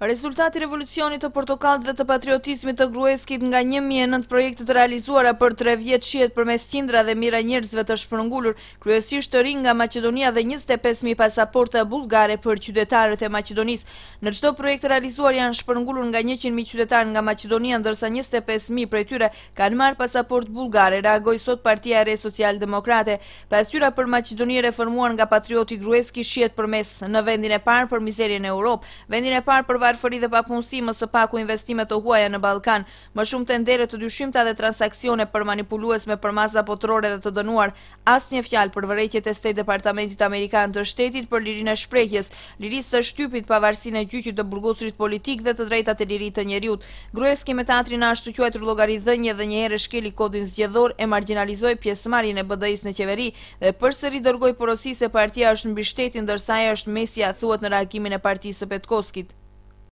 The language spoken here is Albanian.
Rezultati revolucionit të portokalt dhe të patriotismit të grueskit nga 1.900 projektet realizuara për tre vjetë shiet për mes cindra dhe mira njërzve të shpërngullur, kryesisht të rin nga Macedonia dhe 25.000 pasaporte bulgare për qydetarët e Macedonis. Në qdo projekte realizuar janë shpërngullur nga 100.000 qydetarë nga Macedonia, ndërsa 25.000 për e tyre kanë marë pasaport bulgare, reagoj sot partia e re social-demokrate. Pas tyra për Macedonia reformuar nga patrioti grueski shiet për mes në vendin e parë për mizerin e Europë, vendin e parë për varfëri dhe papunësi më së paku investimet të huaja në Balkan, më shumë të ndere të dyshimta dhe transakcione për manipulues me përmaza potrore dhe të dënuar, asë një fjalë për vërejtjet e State Departamentit Amerikan të shtetit për lirin e shprejkjes, liris së shtypit pavarsin e gjyqit të burgosrit politik dhe të të lirit të njeriut. Grueski me atrin ashtu quajtë rullogari dhënje dhe njëherë shkeli kodin zgjedhor e marginalizoj pjesëmarin e bëdëjs në qeveri dhe përsëri dërgoj porosi partia është e është mesja në e partisë Petkoskit.